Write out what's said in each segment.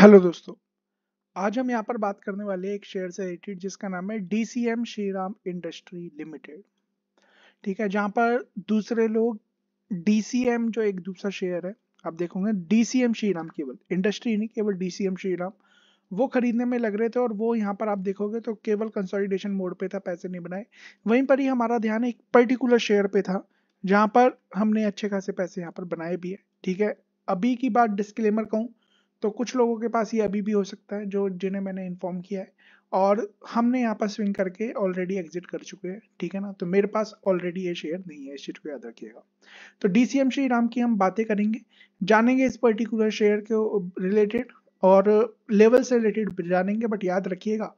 hello दोस्तों आज हम यहाँ पर बात करने वाले एक शेयर से रिलेटेड जिसका नाम है डीसीएम श्रीराम इंडस्ट्री लिमिटेड ठीक है जहाँ पर दूसरे लोग डीसीएम जो एक दूसरा शेयर है आप देखोगे डीसीएम श्रीराम केवल इंडस्ट्री नहीं केवल डीसीएम श्रीराम वो खरीदने में लग रहे थे और वो यहाँ पर आप देखोगे तो केवल कंसोलिडेशन मोड पे था पैसे नहीं बनाए वहीं पर ही हमारा ध्यान एक पर्टिकुलर शेयर पे था जहाँ पर हमने अच्छे खासे पैसे यहाँ पर बनाए भी है ठीक है अभी की बात डिस्क्लेमर कहूँ तो कुछ लोगों के पास ये अभी भी हो सकता है जो जिन्हें मैंने इन्फॉर्म किया है और हमने यहाँ पर स्विंग करके ऑलरेडी एग्जिट कर चुके हैं ठीक है ना तो मेरे पास ऑलरेडी ये शेयर नहीं है इस चीज़ को याद रखिएगा तो D C M Shri Ram की हम बातें करेंगे जानेंगे इस पर्टिकुलर शेयर के रिलेटेड और लेवल से रिलेटेड जानेंगे बट याद रखिएगा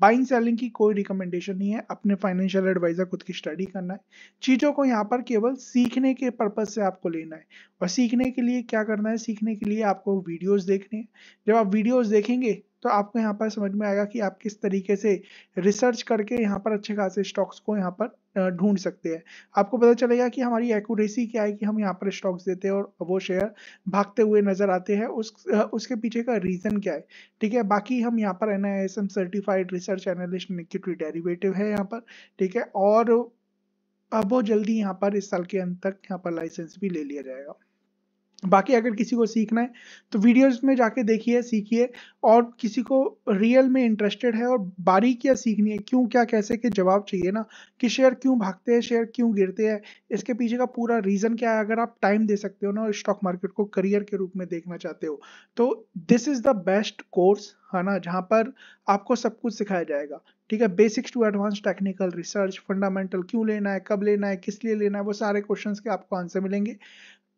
बाइंग सेलिंग की कोई रिकमेंडेशन नहीं है अपने फाइनेंशियल एडवाइजर खुद की स्टडी करना है चीज़ों को यहाँ पर केवल सीखने के पर्पज से आपको लेना है और सीखने के लिए क्या करना है सीखने के लिए आपको वीडियोस देखने हैं जब आप वीडियोस देखेंगे तो आपको यहाँ पर समझ में आएगा कि आप किस तरीके से रिसर्च करके यहाँ पर अच्छे खासे स्टॉक्स को यहाँ पर ढूंढ सकते हैं आपको पता चलेगा कि हमारी एक्यूरेसी क्या है कि हम यहाँ पर स्टॉक्स देते हैं और वो शेयर भागते हुए नजर आते हैं उस उसके पीछे का रीज़न क्या है ठीक है बाकी हम यहाँ पर एन सर्टिफाइड रिसर्च एनालिस्ट निक्यूटी डेरिवेटिव है यहाँ पर ठीक है और बहुत जल्दी यहाँ पर इस साल के अंत तक यहाँ पर लाइसेंस भी ले लिया जाएगा बाकी अगर किसी को सीखना है तो वीडियोस में जाके देखिए सीखिए और किसी को रियल में इंटरेस्टेड है और बारीकियाँ सीखनी है क्यों क्या कैसे के जवाब चाहिए ना कि शेयर क्यों भागते हैं शेयर क्यों गिरते हैं इसके पीछे का पूरा रीज़न क्या है अगर आप टाइम दे सकते हो ना स्टॉक मार्केट को करियर के रूप में देखना चाहते हो तो this is the best course है ना जहाँ पर आपको सब कुछ सिखाया जाएगा ठीक है basics to advance technical research fundamental क्यों लेना है कब लेना है किस लिए लेना है वो सारे क्वेश्चंस के आपको आंसर मिलेंगे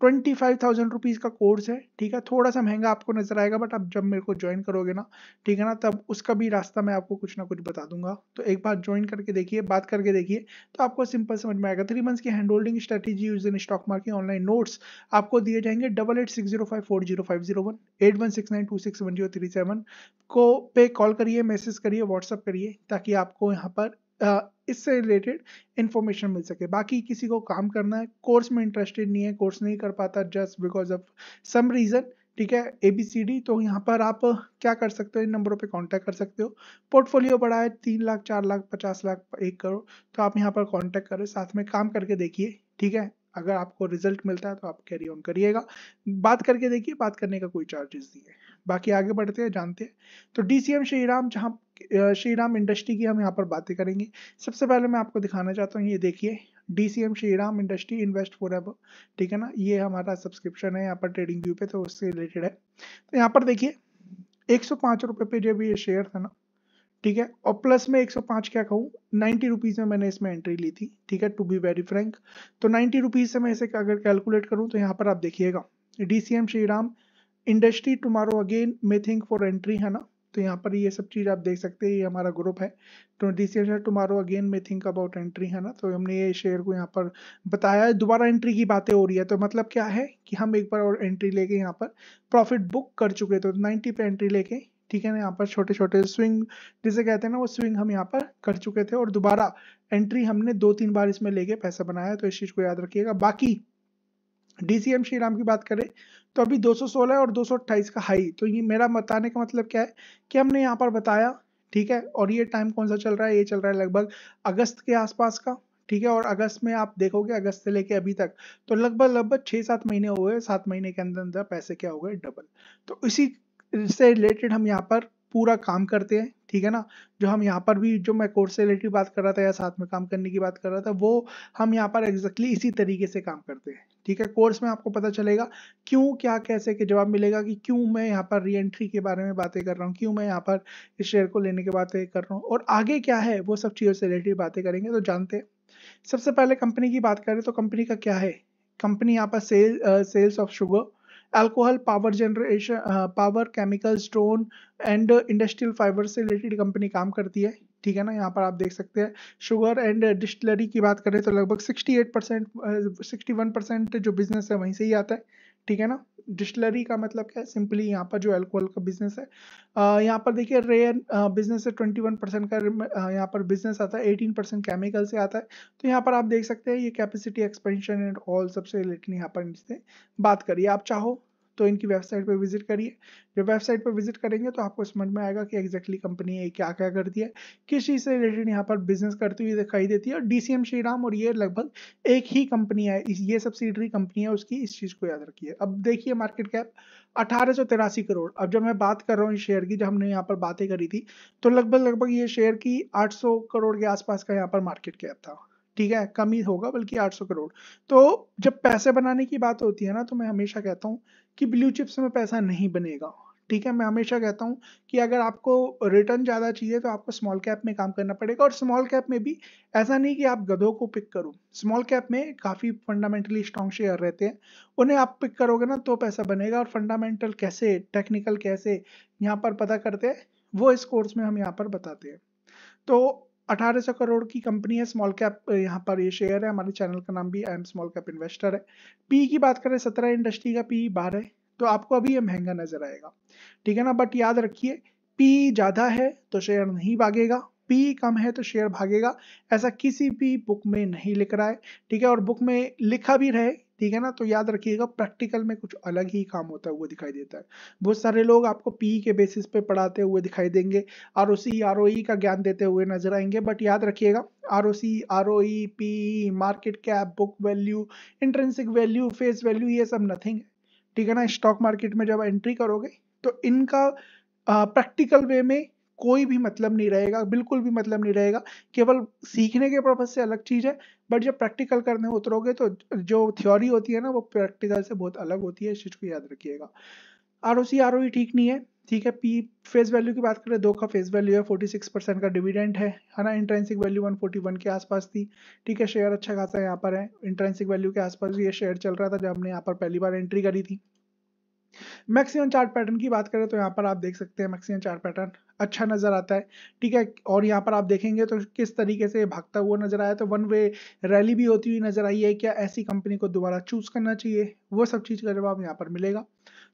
ट्वेंटी फाइव थाउजेंड रुपीज़ का कोर्स है ठीक है थोड़ा सा महंगा आपको नज़र आएगा बट आप जब मेरे को ज्वाइन करोगे ना ठीक है ना तब उसका भी रास्ता मैं आपको कुछ ना कुछ बता दूंगा तो एक बार ज्वाइन करके देखिए बात करके देखिए तो आपको सिंपल समझ में आएगा थ्री मंथ्स की hand holding strategy use in stock market online notes आपको दिए जाएंगे double eight six zero five four zero five zero one eight one six nine two six one zero three seven को पे call करिए message करिए WhatsApp करिए ताकि आपको यहाँ पर इससे रिलेटेड इन्फॉर्मेशन मिल सके बाकी किसी को काम करना है कोर्स में इंटरेस्टेड नहीं है कोर्स नहीं कर पाता just because of some reason ठीक है ए बी सी डी तो यहाँ पर आप क्या कर सकते हो इन नंबरों पे कांटेक्ट कर सकते हो पोर्टफोलियो बड़ा है तीन लाख चार लाख पचास लाख एक करोड़ तो आप यहाँ पर कांटेक्ट करें साथ में काम करके देखिए ठीक है अगर आपको रिजल्ट मिलता है तो आप कैरी ऑन करिएगा बात करके देखिए बात करने का कोई चार्जेस नहीं है बाकी आगे बढ़ते हैं जानते हैं तो D C M Shri Ram जहाँ श्री राम इंडस्ट्री की हम यहाँ पर बातें करेंगे सबसे पहले मैं आपको दिखाना चाहता हूँ ये देखिए D C M Shri Ram industry invest for ever ठीक है ना ये हमारा सब्सक्रिप्शन है यहाँ पर ट्रेडिंग व्यू पे तो उससे रिलेटेड है तो यहाँ पर देखिए एक सौ पाँच रुपये पे जो ये शेयर था ना ठीक है और प्लस में 105 क्या कहूँ नाइन्टी रुपीज़ में मैंने इसमें एंट्री ली थी ठीक है टू बी वेरी फ्रैंक तो नाइन्टी रुपीज़ से मैं इसे अगर कैलकुलेट करूँ तो यहाँ पर आप देखिएगा D C M Shri Ram industry tomorrow again may think for entry है ना तो यहाँ पर ये सब चीज़ आप देख सकते हैं ये हमारा ग्रुप है तो D C M tomorrow again may think about entry है ना तो हमने ये शेयर को यहाँ पर बताया है दोबारा एंट्री की बातें हो रही है तो मतलब क्या है कि हम एक बार और एंट्री लेके यहाँ पर प्रॉफिट बुक कर चुके थे तो नाइन्टी पे एंट्री लेके ठीक है ना यहाँ पर छोटे छोटे स्विंग जिसे कहते हैं ना वो स्विंग हम यहाँ पर कर चुके थे और दोबारा एंट्री हमने दो तीन बार इसमें लेके पैसा बनाया तो इस चीज को याद रखिएगा बाकी डीसीएम श्री राम की बात करें तो अभी 216 और 228 का हाई तो ये मेरा बताने का मतलब क्या है कि हमने यहाँ पर बताया ठीक है और ये टाइम कौन सा चल रहा है ये चल रहा है लगभग अगस्त के आसपास का ठीक है और अगस्त में आप देखोगे अगस्त से लेके अभी तक तो लगभग लगभग छह सात महीने हो गए सात महीने के अंदर अंदर पैसे क्या हो गए डबल तो इसी इससे रिलेटेड हम यहाँ पर पूरा काम करते हैं ठीक है ना जो हम यहाँ पर भी जो मैं कोर्स से रिलेटेड बात कर रहा था या साथ में काम करने की बात कर रहा था वो हम यहाँ पर एग्जैक्टली exactly इसी तरीके से काम करते हैं ठीक है कोर्स में आपको पता चलेगा क्यों क्या कैसे के जवाब मिलेगा कि क्यों मैं यहाँ पर री एंट्री के बारे में बातें कर रहा हूँ क्यों मैं यहाँ पर इस शेयर को लेने की बातें कर रहा हूँ और आगे क्या है वो सब चीज़ों से रिलेटेड बातें करेंगे तो जानते हैं सबसे पहले कंपनी की बात करें तो कंपनी का क्या है कंपनी यहाँ पर sale sales of sugar alcohol power generation power chemical stone and industrial fibre से रिलेटेड कंपनी काम करती है ठीक है ना यहाँ पर आप देख सकते हैं शुगर एंड डिस्टलरी की बात करें तो लगभग 68 परसेंट सिक्सटी परसेंट जो बिजनेस है वहीं से ही आता है ठीक है ना डिस्टलरी का मतलब क्या है सिंपली यहाँ पर जो एल्कोहल का बिजनेस है यहाँ पर देखिए रेयर बिजनेस है ट्वेंटी वन परसेंट का यहाँ पर बिजनेस आता है एटीन परसेंट केमिकल से आता है तो यहाँ पर आप देख सकते हैं ये कैपेसिटी एक्सपेंशन एंड ऑल सबसे रिलेटेड यहाँ पर इनसे बात करिए आप चाहो तो इनकी वेबसाइट पर विजिट करिए जब वेबसाइट पर विजिट करेंगे तो आपको समझ में आएगा कि एग्जैक्टली कंपनी ये क्या क्या करती है किस चीज़ से रिलेटेड यहाँ पर बिजनेस करती हुई दिखाई देती है और डी श्री राम और ये लगभग एक ही कंपनी है ये सब्सिडरी कंपनी है उसकी इस चीज़ को याद रखिए अब देखिए मार्केट कैप अठारह करोड़ अब जब मैं बात कर रहा हूँ इस शेयर की जब हमने यहाँ पर बातें करी थी तो लगभग लगभग ये शेयर की आठ करोड़ के आसपास का यहाँ पर मार्केट कैप था ठीक है कम ही होगा बल्कि 800 करोड़ तो जब पैसे बनाने की बात होती है ना तो मैं हमेशा कहता हूँ कि ब्लू चिप्स में पैसा नहीं बनेगा ठीक है मैं हमेशा कहता हूँ कि अगर आपको रिटर्न ज़्यादा चाहिए तो आपको स्मॉल कैप में काम करना पड़ेगा और स्मॉल कैप में भी ऐसा नहीं कि आप गधों को पिक करो स्मॉल कैप में काफ़ी फंडामेंटली स्ट्रॉन्ग शेयर रहते हैं उन्हें आप पिक करोगे ना तो पैसा बनेगा और फंडामेंटल कैसे टेक्निकल कैसे यहाँ पर पता करते हैं वो इस कोर्स में हम यहाँ पर बताते हैं तो 1800 करोड़ की कंपनी है स्मॉल कैप यहाँ पर ये शेयर है हमारे चैनल का नाम भी I am small cap investor है पी की बात करें सत्रह इंडस्ट्री का पी बारह तो आपको अभी ये महंगा नजर आएगा ठीक है ना बट याद रखिए पी ज़्यादा है तो शेयर नहीं भागेगा पी कम है तो शेयर भागेगा ऐसा किसी भी बुक में नहीं लिख रहा है ठीक है और बुक में लिखा भी रहे ठीक है ना तो याद रखिएगा प्रैक्टिकल में कुछ अलग ही काम होता हुआ दिखाई देता है बहुत सारे लोग आपको पीई e के बेसिस पे पढ़ाते हुए दिखाई देंगे आर ओ सी आर ओ का ज्ञान देते हुए नजर आएंगे बट याद रखिएगा R O C R O P market cap book value intrinsic value face value ये सब नथिंग है ठीक है ना स्टॉक मार्केट में जब एंट्री करोगे तो इनका प्रैक्टिकल वे में कोई भी मतलब नहीं रहेगा बिल्कुल भी मतलब नहीं रहेगा केवल सीखने के पर्पज से अलग चीज़ है बट जब प्रैक्टिकल करने उतरोगे तो जो थ्योरी होती है ना वो प्रैक्टिकल से बहुत अलग होती है इस चीज़ को याद रखिएगा आर ओ सी आर ओ ठीक नहीं है ठीक है पी फेस वैल्यू की बात करें दो का फेस वैल्यू है फोर्टी सिक्स परसेंट का डिविडेंड है है ना intrinsic value one forty one के आसपास थी ठीक है शेयर अच्छा खासा यहाँ पर है इंट्रेंसिक वैल्यू के आसपास ये शेयर चल रहा था जब हमने यहाँ पर पहली बार एंट्री करी थी मैक्सिमम चार्ट पैटर्न की बात करें तो यहाँ पर आप देख सकते हैं मैक्सिमम चार्ट पैटर्न अच्छा नज़र आता है ठीक है और यहाँ पर आप देखेंगे तो किस तरीके से भागता हुआ नज़र आया तो वन वे रैली भी होती हुई नज़र आई है क्या ऐसी कंपनी को दोबारा चूज़ करना चाहिए वो सब चीज़ का जवाब यहाँ पर मिलेगा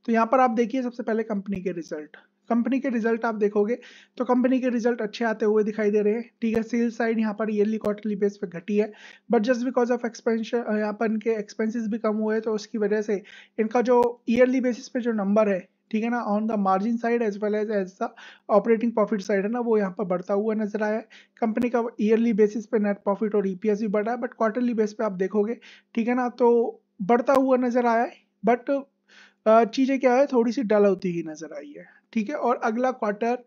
तो यहाँ पर आप देखिए सबसे पहले कंपनी के रिजल्ट कंपनी के रिजल्ट आप देखोगे तो कंपनी के रिजल्ट अच्छे आते हुए दिखाई दे रहे हैं ठीक है सेल्स साइड यहाँ पर ईयरली क्वार्टरली बेस पे घटी है but just because of expansion यहाँ पर इनके एक्सपेंसेस भी कम हुए तो उसकी वजह से इनका जो ईयरली बेसिस पे जो नंबर है ठीक है ना on the margin side as well as as the operating profit side है ना वो यहाँ पर बढ़ता हुआ नजर आया है कंपनी का ईयरली बेसिस पे नेट प्रॉफिट और ईपीएस भी बढ़ा है बट क्वार्टरली बेस पे आप देखोगे ठीक है ना तो बढ़ता हुआ नजर आया है बट चीज़ें क्या है थोड़ी सी डल होती हुई नजर आई है ठीक है और अगला क्वार्टर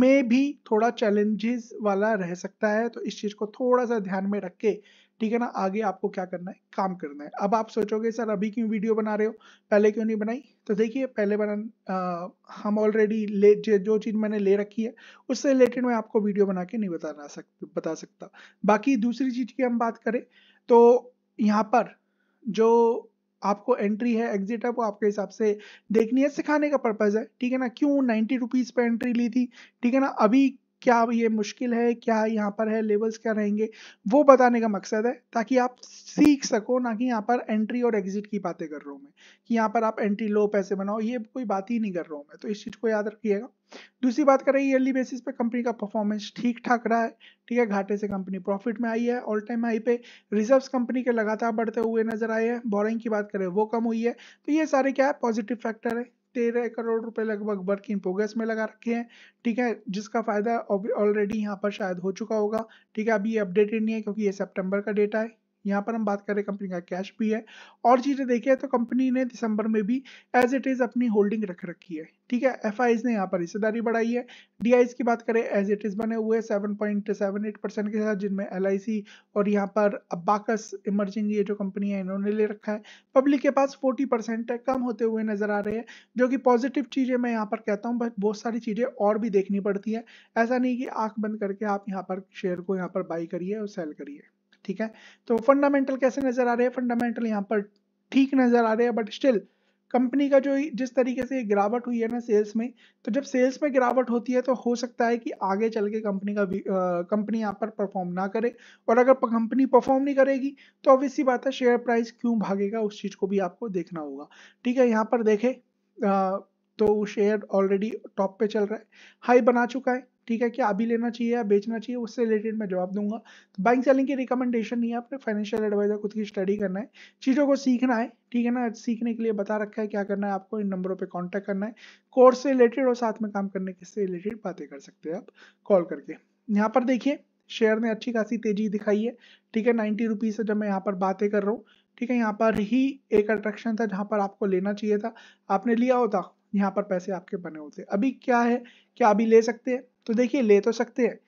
में भी थोड़ा चैलेंजेस वाला रह सकता है तो इस चीज़ को थोड़ा सा ध्यान में रख के ठीक है ना आगे आपको क्या करना है काम करना है अब आप सोचोगे सर अभी क्यों वीडियो बना रहे हो पहले क्यों नहीं बनाई तो देखिए पहले बना हम ऑलरेडी ले जो चीज़ मैंने ले रखी है उससे रिलेटेड मैं आपको वीडियो बना के नहीं बताना सक बता सकता बाकी दूसरी चीज़ की हम बात करें तो यहाँ पर जो आपको एंट्री है एग्जिट है वो आपके हिसाब से देखनी है सिखाने का पर्पज़ है ठीक है ना क्यों नाइन्टी रुपीज़ पर एंट्री ली थी ठीक है ना अभी क्या ये मुश्किल है क्या यहाँ पर है लेवल्स क्या रहेंगे वो बताने का मकसद है ताकि आप सीख सको ना कि यहाँ पर एंट्री और एग्जिट की बातें कर रहा हूँ मैं कि यहाँ पर आप एंट्री लो पैसे बनाओ ये कोई बात ही नहीं कर रहा हूँ मैं तो इस चीज़ को याद रखिएगा दूसरी बात करें ईयरली बेसिस पे कंपनी का परफॉर्मेंस ठीक ठाक रहा है ठीक है घाटे से कंपनी प्रॉफिट में आई है ऑल टाइम हाई पे रिजर्व्स कंपनी के लगातार बढ़ते हुए नजर आए हैं बोरिंग की बात करें वो कम हुई है तो ये सारे क्या है पॉजिटिव फैक्टर है तेरह करोड़ रुपए लगभग वर्क इन प्रोग्रेस में लगा रखे हैं ठीक है जिसका फायदा ऑलरेडी यहाँ पर शायद हो चुका होगा ठीक है अभी अपडेटेड नहीं है क्योंकि ये सितंबर का डेटा है यहाँ पर हम बात करें कंपनी का कैश भी है और चीज़ें देखिए तो कंपनी ने दिसंबर में भी एज इट इज़ अपनी होल्डिंग रख रखी है ठीक है एफ ने यहाँ पर हिस्सेदारी बढ़ाई है डी की बात करें एज इट इज़ बने हुए seven seven point eight percent के साथ जिनमें एल और यहाँ पर अब्बाकस इमरजिंग ये जो कंपनी है इन्होंने ले रखा है पब्लिक के पास फोर्टी परसेंट कम होते हुए नज़र आ रहे हैं जो कि पॉजिटिव चीज़ें मैं यहाँ पर कहता हूँ बट बहुत सारी चीज़ें और भी देखनी पड़ती है ऐसा नहीं कि आँख बंद करके आप यहाँ पर शेयर को यहाँ पर बाई करिए और सेल करिए ठीक है तो फंडामेंटल कैसे नजर आ रहे हैं फंडामेंटल यहाँ पर ठीक नजर आ रहे हैं बट स्टिल कंपनी का जो जिस तरीके से गिरावट हुई है ना सेल्स में तो जब सेल्स में गिरावट होती है तो हो सकता है कि आगे चल के कंपनी का कंपनी यहाँ पर परफॉर्म ना करे और अगर कंपनी परफॉर्म नहीं करेगी तो ऑब्वियस सी बात है शेयर प्राइस क्यों भागेगा उस चीज़ को भी आपको देखना होगा ठीक है यहाँ पर आ, तो शेयर ऑलरेडी टॉप पे चल रहा है हाई बना चुका है ठीक है क्या अभी लेना चाहिए या बेचना चाहिए उससे रिलेटेड मैं जवाब दूंगा तो बाइंग सेलिंग की रिकमेंडेशन नहीं है आपने फाइनेंशियल एडवाइजर खुद की स्टडी करना है चीज़ों को सीखना है ठीक है ना सीखने के लिए बता रखा है क्या करना है आपको इन नंबरों पर कॉन्टैक्ट करना है कोर्स से रिलेटेड और साथ में काम करने के से रिलेटेड बातें कर सकते हैं आप कॉल करके यहाँ पर देखिए शेयर ने अच्छी खासी तेजी दिखाई है ठीक है नाइन्टी रुपीज़ से जब मैं यहाँ पर बातें कर रहा हूँ ठीक है यहाँ पर ही एक अट्रैक्शन था जहाँ पर आपको लेना चाहिए था आपने लिया होता यहाँ पर पैसे आपके बने होते हैं अभी क्या है क्या अभी ले सकते हैं तो देखिए ले तो सकते हैं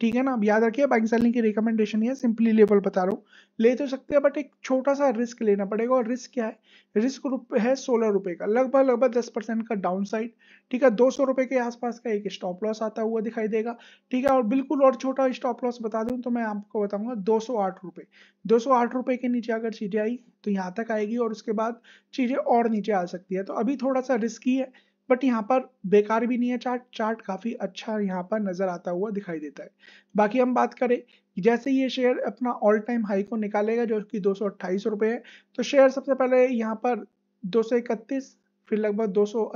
ठीक है ना अब याद रखिए बाइक सेलिंग की रिकमेंडेशन है सिंपली लेवल बता रहा हूँ ले तो सकते हैं बट एक छोटा सा रिस्क लेना पड़ेगा और रिस्क क्या है रिस्क है सोलह रुपए का लगभग लगभग दस परसेंट का डाउन साइड ठीक है दो सौ रुपए के आसपास का एक स्टॉप लॉस आता हुआ दिखाई देगा ठीक है और बिल्कुल और छोटा स्टॉप लॉस बता दू तो मैं आपको बताऊंगा दो सौ आठ रुपए दो सौ आठ रुपए के नीचे अगर चीज़ें आई तो यहाँ तक आएगी और उसके बाद चीज़ें और नीचे आ सकती है तो अभी थोड़ा सा रिस्की है बट यहाँ पर बेकार भी नहीं है चार्ट चार्ट काफ़ी अच्छा यहाँ पर नज़र आता हुआ दिखाई देता है बाकी हम बात करें जैसे ये शेयर अपना ऑल टाइम हाई को निकालेगा जो कि दो रुपए है तो शेयर सबसे पहले यहाँ पर दो फिर लगभग दो सौ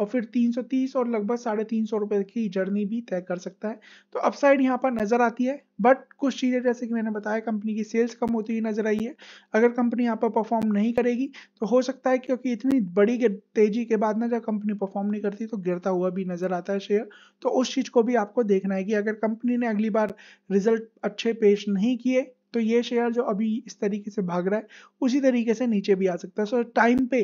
और फिर 330 और लगभग साढ़े तीन सौ रुपये की जर्नी भी तय कर सकता है तो अपसाइड यहाँ पर नज़र आती है बट कुछ चीज़ें जैसे कि मैंने बताया कंपनी की सेल्स कम होती हुई नज़र आई है अगर कंपनी यहाँ पर परफॉर्म नहीं करेगी तो हो सकता है क्योंकि इतनी बड़ी तेज़ी के बाद ना जब कंपनी परफॉर्म नहीं करती तो गिरता हुआ भी नज़र आता है शेयर तो उस चीज़ को भी आपको देखना है कि अगर कंपनी ने अगली बार रिजल्ट अच्छे पेश नहीं किए तो ये शेयर जो अभी इस तरीके से भाग रहा है उसी तरीके से नीचे भी आ सकता है सो टाइम पे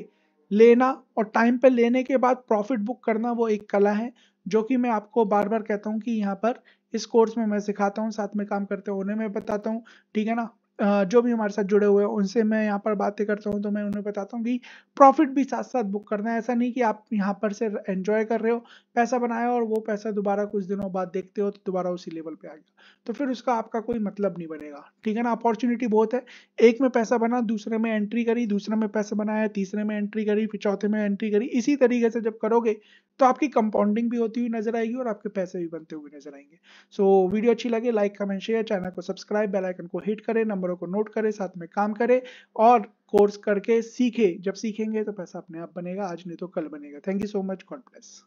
लेना और टाइम पे लेने के बाद प्रॉफिट बुक करना वो एक कला है जो कि मैं आपको बार बार कहता हूँ कि यहाँ पर इस कोर्स में मैं सिखाता हूँ साथ में काम करते होने में बताता हूँ ठीक है ना जो भी हमारे साथ जुड़े हुए हैं उनसे मैं यहाँ पर बातें करता हूँ तो मैं उन्हें बताता हूँ कि प्रॉफिट भी साथ साथ बुक करना है ऐसा नहीं कि आप यहाँ पर से एंजॉय कर रहे हो पैसा बनाया और वो पैसा दोबारा कुछ दिनों बाद देखते हो तो दोबारा उसी लेवल पे आ गया तो फिर उसका आपका कोई मतलब नहीं बनेगा ठीक है ना अपॉर्चुनिटी बहुत है एक में पैसा बना दूसरे में एंट्री करी दूसरे में पैसा बनाया तीसरे में एंट्री करी फिर चौथे में एंट्री करी इसी तरीके से जब करोगे तो आपकी कंपाउंडिंग भी होती हुई नजर आएगी और आपके पैसे भी बनते हुए नजर आएंगे सो so, वीडियो अच्छी लगे लाइक कमेंट शेयर चैनल को सब्सक्राइब बेलाइकन को हिट करें नंबर नंबरों को नोट करे साथ में काम करे और कोर्स करके सीखे जब सीखेंगे तो पैसा अपने आप बनेगा आज नहीं तो कल बनेगा thank you so much God bless